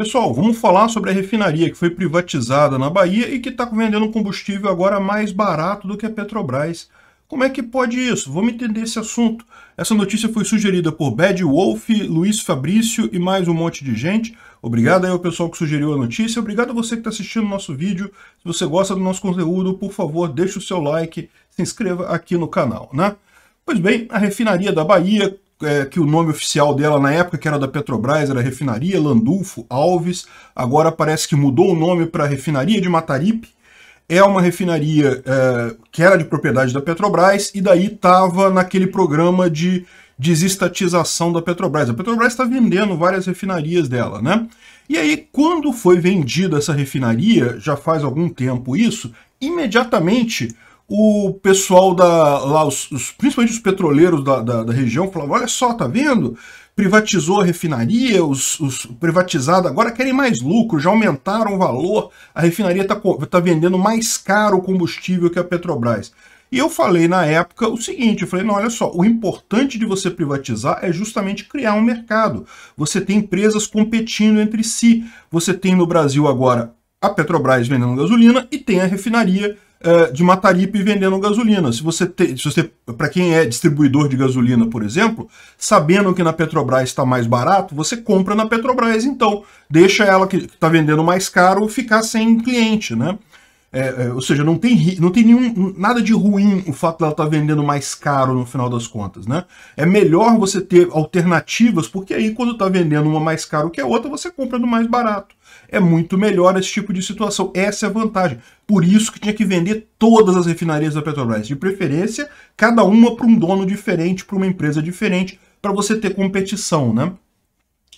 Pessoal, vamos falar sobre a refinaria que foi privatizada na Bahia e que está vendendo combustível agora mais barato do que a Petrobras. Como é que pode isso? Vamos entender esse assunto. Essa notícia foi sugerida por Bad Wolf, Luiz Fabrício e mais um monte de gente. Obrigado aí ao pessoal que sugeriu a notícia. Obrigado a você que está assistindo o nosso vídeo. Se você gosta do nosso conteúdo, por favor, deixe o seu like, se inscreva aqui no canal, né? Pois bem, a refinaria da Bahia é, que o nome oficial dela na época, que era da Petrobras, era Refinaria Landulfo Alves, agora parece que mudou o nome para Refinaria de Mataripe. É uma refinaria é, que era de propriedade da Petrobras e daí estava naquele programa de desestatização da Petrobras. A Petrobras está vendendo várias refinarias dela, né? E aí, quando foi vendida essa refinaria, já faz algum tempo isso, imediatamente o pessoal da lá, os, os principalmente os petroleiros da, da, da, região, falavam: olha só, tá vendo? Privatizou a refinaria, os, os privatizados agora querem mais lucro, já aumentaram o valor, a refinaria está tá vendendo mais caro o combustível que a Petrobras. E eu falei na época o seguinte, eu falei, não, olha só, o importante de você privatizar é justamente criar um mercado. Você tem empresas competindo entre si. Você tem no Brasil agora a Petrobras vendendo gasolina e tem a refinaria é, de Mataripe vendendo gasolina. Se você, se você para quem é distribuidor de gasolina, por exemplo, sabendo que na Petrobras está mais barato, você compra na Petrobras, então deixa ela que está vendendo mais caro ficar sem cliente, né? É, é, ou seja, não tem, não tem nenhum, nada de ruim o fato dela estar tá vendendo mais caro no final das contas, né? É melhor você ter alternativas, porque aí quando está vendendo uma mais caro que a outra, você compra no mais barato é muito melhor esse tipo de situação. Essa é a vantagem. Por isso que tinha que vender todas as refinarias da Petrobras, de preferência, cada uma para um dono diferente, para uma empresa diferente, para você ter competição, né?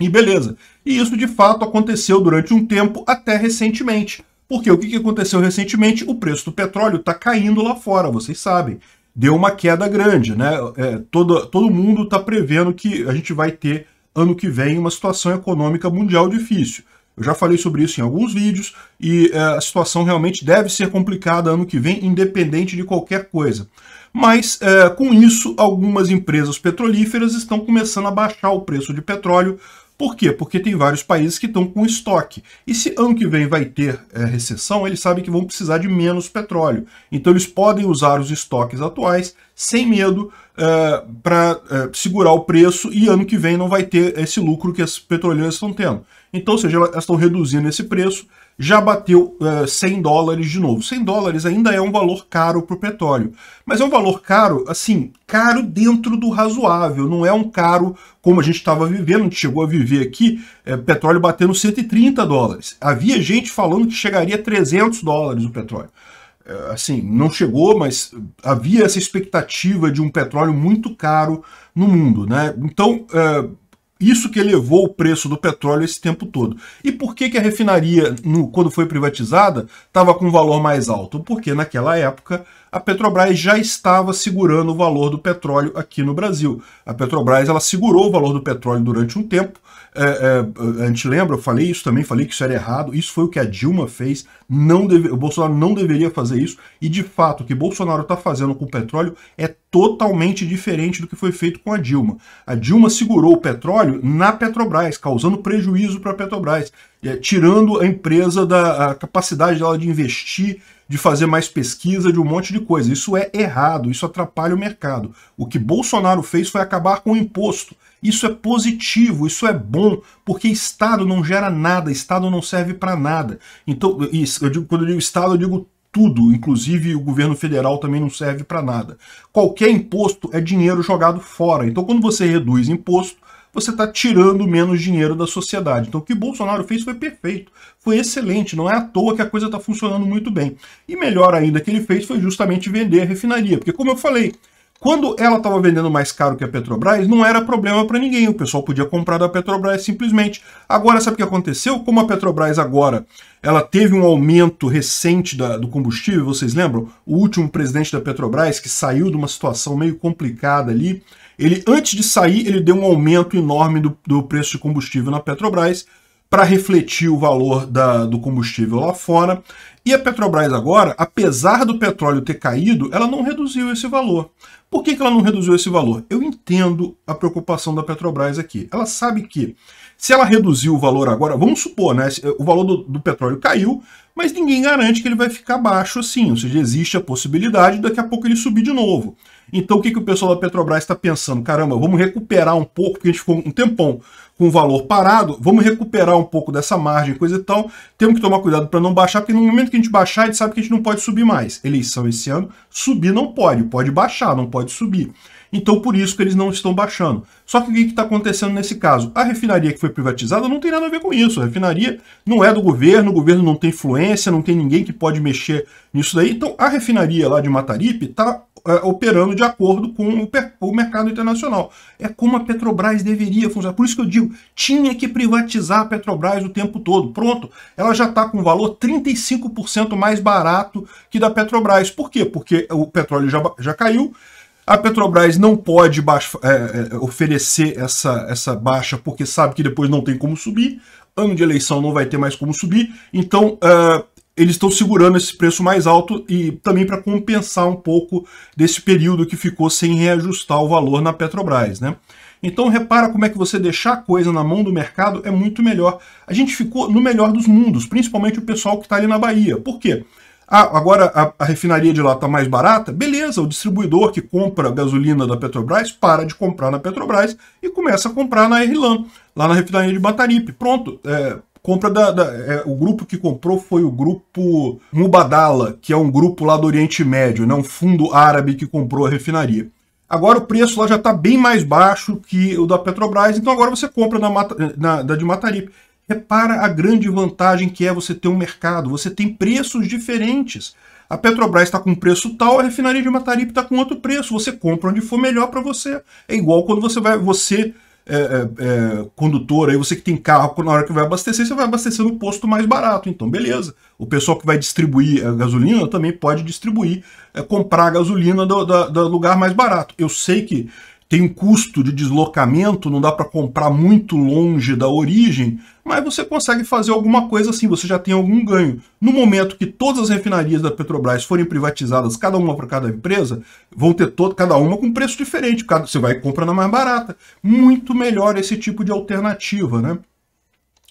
E beleza. E isso de fato aconteceu durante um tempo até recentemente. Porque o que aconteceu recentemente? O preço do petróleo está caindo lá fora, vocês sabem. Deu uma queda grande, né? É, todo, todo mundo está prevendo que a gente vai ter ano que vem uma situação econômica mundial difícil. Eu já falei sobre isso em alguns vídeos e é, a situação realmente deve ser complicada ano que vem, independente de qualquer coisa. Mas é, com isso, algumas empresas petrolíferas estão começando a baixar o preço de petróleo. Por quê? Porque tem vários países que estão com estoque. E se ano que vem vai ter é, recessão, eles sabem que vão precisar de menos petróleo. Então eles podem usar os estoques atuais sem medo eh, para uh, eh, segurar o preço e ano que vem não vai ter esse lucro que as petroleiras estão tendo. Então, ou seja, elas estão reduzindo esse preço, já bateu uh, eh, 100 dólares de novo. 100 dólares ainda é um valor caro para o petróleo, mas é um valor caro, assim, caro dentro do razoável, não é um caro como a gente estava vivendo, a gente chegou a viver aqui, é, petróleo batendo 130 dólares. Havia gente falando que chegaria a 300 dólares o petróleo. É, assim, não chegou, mas havia essa expectativa de um petróleo muito caro no mundo, né? Então, é, isso que elevou o preço do petróleo esse tempo todo. E por que, que a refinaria, no, quando foi privatizada, estava com um valor mais alto? Porque naquela época a Petrobras já estava segurando o valor do petróleo aqui no Brasil. A Petrobras ela segurou o valor do petróleo durante um tempo é, é, a gente lembra, eu falei isso também, falei que isso era errado. Isso foi o que a Dilma fez. Não deve, o Bolsonaro não deveria fazer isso. E de fato, o que Bolsonaro está fazendo com o petróleo é totalmente diferente do que foi feito com a Dilma. A Dilma segurou o petróleo na Petrobras, causando prejuízo para a Petrobras é, tirando a empresa da a capacidade dela de investir, de fazer mais pesquisa, de um monte de coisa. Isso é errado, isso atrapalha o mercado. O que Bolsonaro fez foi acabar com o imposto. Isso é positivo, isso é bom, porque Estado não gera nada, Estado não serve para nada. Então, isso, eu digo, quando eu digo Estado, eu digo tudo, inclusive o governo federal também não serve para nada. Qualquer imposto é dinheiro jogado fora. Então, quando você reduz imposto, você está tirando menos dinheiro da sociedade. Então o que Bolsonaro fez foi perfeito, foi excelente, não é à toa que a coisa está funcionando muito bem. E melhor ainda que ele fez foi justamente vender a refinaria, porque como eu falei, quando ela estava vendendo mais caro que a Petrobras, não era problema para ninguém. O pessoal podia comprar da Petrobras simplesmente. Agora, sabe o que aconteceu? Como a Petrobras agora ela teve um aumento recente da, do combustível, vocês lembram? O último presidente da Petrobras, que saiu de uma situação meio complicada ali, ele, antes de sair, ele deu um aumento enorme do, do preço de combustível na Petrobras para refletir o valor da, do combustível lá fora. E a Petrobras agora, apesar do petróleo ter caído, ela não reduziu esse valor. Por que, que ela não reduziu esse valor? Eu entendo a preocupação da Petrobras aqui. Ela sabe que se ela reduziu o valor agora, vamos supor, né? O valor do, do petróleo caiu, mas ninguém garante que ele vai ficar baixo assim. Ou seja, existe a possibilidade daqui a pouco ele subir de novo. Então o que, que o pessoal da Petrobras está pensando? Caramba, vamos recuperar um pouco, porque a gente ficou um tempão com o valor parado, vamos recuperar um pouco dessa margem, coisa e tal. Temos que tomar cuidado para não baixar, porque no momento que a gente baixar, a gente sabe que a gente não pode subir mais. Eleição esse ano, subir não pode, pode baixar, não pode subir. Então, por isso que eles não estão baixando. Só que o que está acontecendo nesse caso? A refinaria que foi privatizada não tem nada a ver com isso. A refinaria não é do governo, o governo não tem influência, não tem ninguém que pode mexer nisso daí. Então, a refinaria lá de Mataripe está é, operando de acordo com o, mercado internacional. É como a Petrobras deveria funcionar. Por isso que eu digo, tinha que privatizar a Petrobras o tempo todo. Pronto, ela já está com um valor 35% mais barato que da Petrobras. Por quê? Porque o petróleo já, já caiu, a Petrobras não pode baixa, é, é, oferecer essa, essa baixa porque sabe que depois não tem como subir, ano de eleição não vai ter mais como subir, então é, eles estão segurando esse preço mais alto e também para compensar um pouco desse período que ficou sem reajustar o valor na Petrobras. Né? Então repara como é que você deixar a coisa na mão do mercado é muito melhor. A gente ficou no melhor dos mundos, principalmente o pessoal que está ali na Bahia. Por quê? Ah, agora a, a refinaria de lá está mais barata? Beleza, o distribuidor que compra gasolina da Petrobras para de comprar na Petrobras e começa a comprar na RLAN, lá na refinaria de Bataripe. Pronto, é, compra da, da é, o grupo que comprou foi o grupo Mubadala, que é um grupo lá do Oriente Médio, né, um fundo árabe que comprou a refinaria. Agora o preço lá já está bem mais baixo que o da Petrobras, então agora você compra na, na, da de Mataripe. Repara a grande vantagem que é você ter um mercado. Você tem preços diferentes. A Petrobras está com um preço tal, a refinaria de Mataripe está com outro preço. Você compra onde for melhor para você. É igual quando você vai, você é, é, é, condutor, aí você que tem carro, na hora que vai abastecer, você vai abastecer no posto mais barato. Então, beleza. O pessoal que vai distribuir a é, gasolina também pode distribuir, é, comprar a gasolina do, do, do lugar mais barato. Eu sei que tem um custo de deslocamento, não dá para comprar muito longe da origem, mas você consegue fazer alguma coisa assim, você já tem algum ganho. No momento que todas as refinarias da Petrobras forem privatizadas, cada uma para cada empresa, vão ter todo, cada uma com preço diferente, cada, você vai comprando a mais barata. Muito melhor esse tipo de alternativa, né?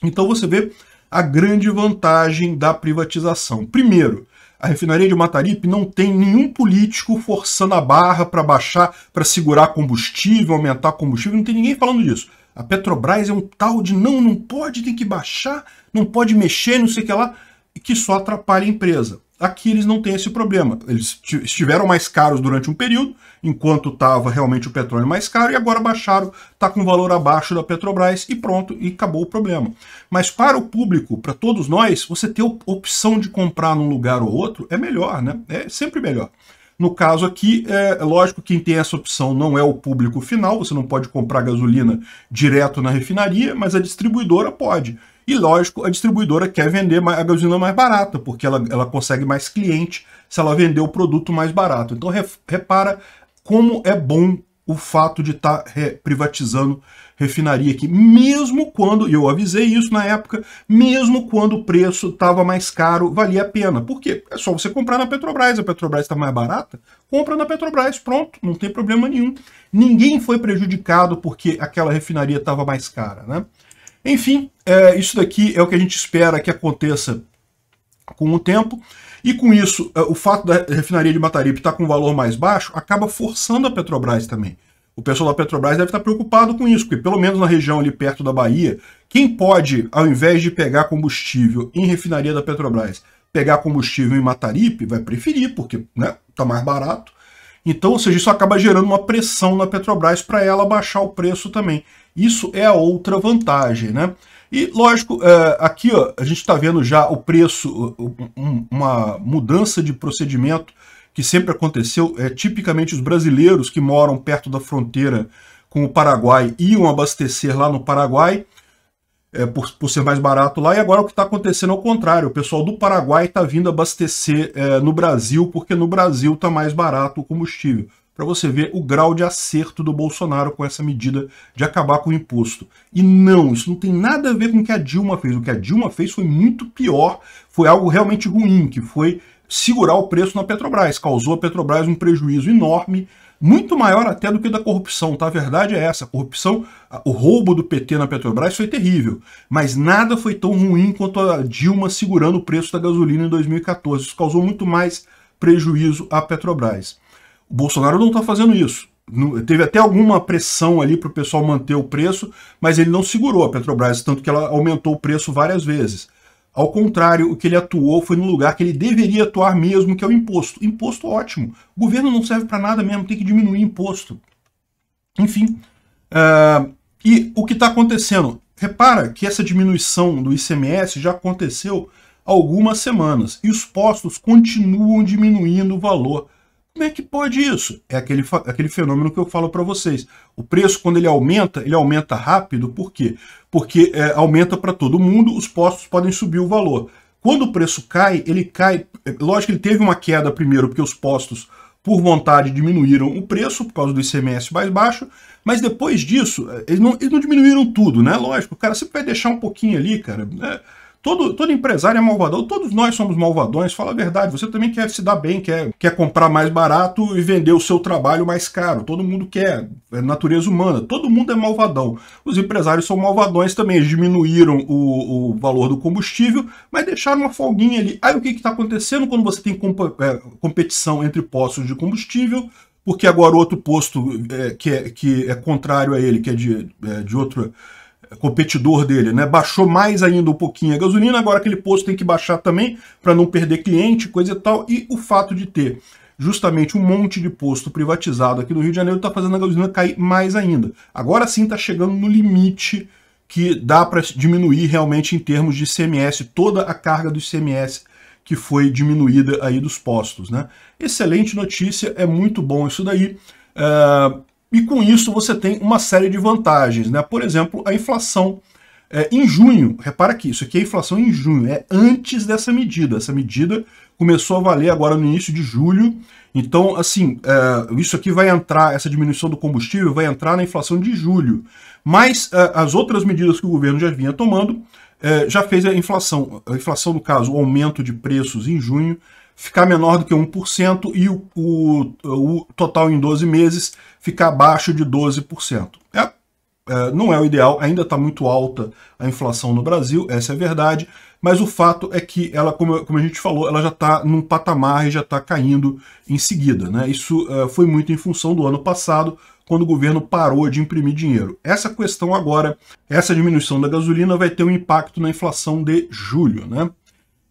Então você vê a grande vantagem da privatização. Primeiro, a refinaria de Mataripe não tem nenhum político forçando a barra para baixar, para segurar combustível, aumentar combustível, não tem ninguém falando disso. A Petrobras é um tal de não, não pode, tem que baixar, não pode mexer, não sei o que lá, que só atrapalha a empresa. Aqui eles não têm esse problema. Eles estiveram mais caros durante um período, enquanto estava realmente o petróleo mais caro, e agora baixaram, está com valor abaixo da Petrobras e pronto, e acabou o problema. Mas para o público, para todos nós, você ter opção de comprar num lugar ou outro é melhor, né? É sempre melhor. No caso aqui, é, é lógico que quem tem essa opção não é o público final, você não pode comprar gasolina direto na refinaria, mas a distribuidora pode. E lógico, a distribuidora quer vender a gasolina mais barata, porque ela, ela consegue mais cliente se ela vender o produto mais barato. Então repara como é bom o fato de estar tá re, privatizando refinaria aqui, mesmo quando, e eu avisei isso na época, mesmo quando o preço estava mais caro, valia a pena. Por quê? É só você comprar na Petrobras, a Petrobras está mais barata, compra na Petrobras, pronto, não tem problema nenhum. Ninguém foi prejudicado porque aquela refinaria estava mais cara, né? Enfim, é, isso daqui é o que a gente espera que aconteça com o tempo. E com isso, é, o fato da refinaria de Mataripe estar tá com um valor mais baixo acaba forçando a Petrobras também. O pessoal da Petrobras deve estar tá preocupado com isso, porque pelo menos na região ali perto da Bahia, quem pode, ao invés de pegar combustível em refinaria da Petrobras, pegar combustível em Mataripe, vai preferir, porque está né, tá mais barato. Então, ou seja, isso acaba gerando uma pressão na Petrobras para ela baixar o preço também. Isso é a outra vantagem, né? E, lógico, é, aqui ó, a gente está vendo já o preço, uma mudança de procedimento que sempre aconteceu. É tipicamente os brasileiros que moram perto da fronteira com o Paraguai iam abastecer lá no Paraguai é, por, por, ser mais barato lá. E agora o que está acontecendo é o contrário. O pessoal do Paraguai está vindo abastecer é, no Brasil, porque no Brasil está mais barato o combustível. Para você ver o grau de acerto do Bolsonaro com essa medida de acabar com o imposto. E não, isso não tem nada a ver com o que a Dilma fez. O que a Dilma fez foi muito pior, foi algo realmente ruim, que foi segurar o preço na Petrobras. Causou a Petrobras um prejuízo enorme muito maior até do que da corrupção, tá? A verdade é essa, a corrupção, o roubo do PT na Petrobras foi terrível, mas nada foi tão ruim quanto a Dilma segurando o preço da gasolina em 2014. Isso causou muito mais prejuízo à Petrobras. O Bolsonaro não está fazendo isso. Teve até alguma pressão ali para o pessoal manter o preço, mas ele não segurou a Petrobras, tanto que ela aumentou o preço várias vezes. Ao contrário, o que ele atuou foi no lugar que ele deveria atuar mesmo, que é o imposto. Imposto ótimo. O governo não serve para nada mesmo, tem que diminuir imposto. Enfim. Uh, e o que está acontecendo? Repara que essa diminuição do ICMS já aconteceu algumas semanas e os postos continuam diminuindo o valor como é que pode isso? É aquele, aquele fenômeno que eu falo para vocês. O preço, quando ele aumenta, ele aumenta rápido, por quê? Porque é, aumenta para todo mundo, os postos podem subir o valor. Quando o preço cai, ele cai. É, lógico que ele teve uma queda primeiro, porque os postos, por vontade, diminuíram o preço por causa do ICMS mais baixo, mas depois disso, é, eles não, eles não diminuíram tudo, né? Lógico, cara, você vai deixar um pouquinho ali, cara. Né? Todo, todo empresário é malvadão, todos nós somos malvadões, fala a verdade. Você também quer se dar bem, quer, quer comprar mais barato e vender o seu trabalho mais caro. Todo mundo quer, é natureza humana, todo mundo é malvadão. Os empresários são malvadões também, eles diminuíram o, o valor do combustível, mas deixaram uma folguinha ali. Aí o que está acontecendo quando você tem é, competição entre postos de combustível? Porque agora outro posto é, que, é, que é contrário a ele, que é de, é, de outro competidor dele, né? Baixou mais ainda um pouquinho a gasolina, agora aquele posto tem que baixar também para não perder cliente, coisa e tal. E o fato de ter justamente um monte de posto privatizado aqui no Rio de Janeiro está fazendo a gasolina cair mais ainda. Agora sim está chegando no limite que dá para diminuir realmente em termos de CMS toda a carga do CMS que foi diminuída aí dos postos, né? Excelente notícia, é muito bom isso daí. Uh, e com isso você tem uma série de vantagens, né? Por exemplo, a inflação é, em junho. Repara que isso aqui é inflação em junho, é antes dessa medida. Essa medida começou a valer agora no início de julho. Então, assim, é, isso aqui vai entrar, essa diminuição do combustível vai entrar na inflação de julho. Mas é, as outras medidas que o governo já vinha tomando é, já fez a inflação. A inflação, no caso, o aumento de preços em junho, ficar menor do que 1% e o, o, o, total em 12 meses ficar abaixo de 12%. É, é, não é o ideal, ainda está muito alta a inflação no Brasil, essa é a verdade, mas o fato é que ela, como, como a gente falou, ela já está num patamar e já está caindo em seguida. Né? Isso é, foi muito em função do ano passado, quando o governo parou de imprimir dinheiro. Essa questão agora, essa diminuição da gasolina vai ter um impacto na inflação de julho. Né?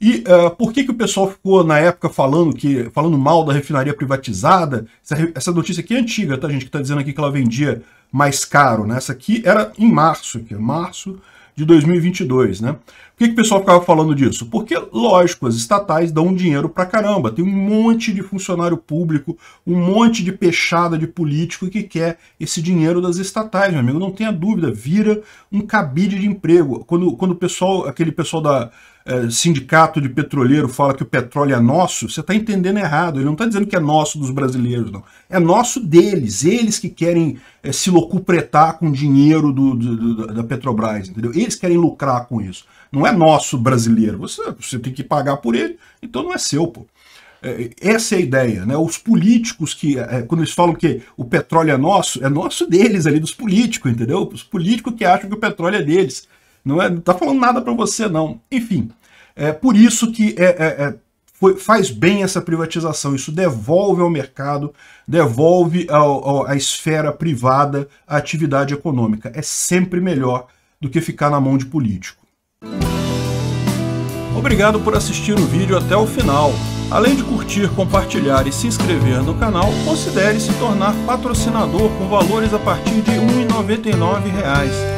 E uh, por que, que o pessoal ficou na época falando que falando mal da refinaria privatizada? Essa, essa notícia aqui é antiga, tá, gente? Que está dizendo aqui que ela vendia mais caro, né? Essa aqui era em março, aqui, março de 2022, né? Por que, que o pessoal ficava falando disso? Porque, lógico, as estatais dão dinheiro pra caramba. Tem um monte de funcionário público, um monte de peixada de político que quer esse dinheiro das estatais, meu amigo. Não tenha dúvida, vira um cabide de emprego. Quando, quando o pessoal, aquele pessoal da é, sindicato de petroleiro fala que o petróleo é nosso, você está entendendo errado. Ele não está dizendo que é nosso dos brasileiros, não. É nosso deles, eles que querem é, se locupretar com dinheiro do, do, do, da Petrobras, entendeu? Eles querem lucrar com isso. Não é nosso brasileiro. Você, você tem que pagar por ele, então não é seu, pô. É, essa é a ideia, né? Os políticos que, é, quando eles falam que o petróleo é nosso, é nosso deles ali, dos políticos, entendeu? Os políticos que acham que o petróleo é deles. Não é, tá falando nada para você, não. Enfim, é por isso que é, é, é foi, faz bem essa privatização. Isso devolve ao mercado, devolve à esfera privada a atividade econômica. É sempre melhor do que ficar na mão de político. Obrigado por assistir o vídeo até o final. Além de curtir, compartilhar e se inscrever no canal, considere se tornar patrocinador com valores a partir de R$ 1,99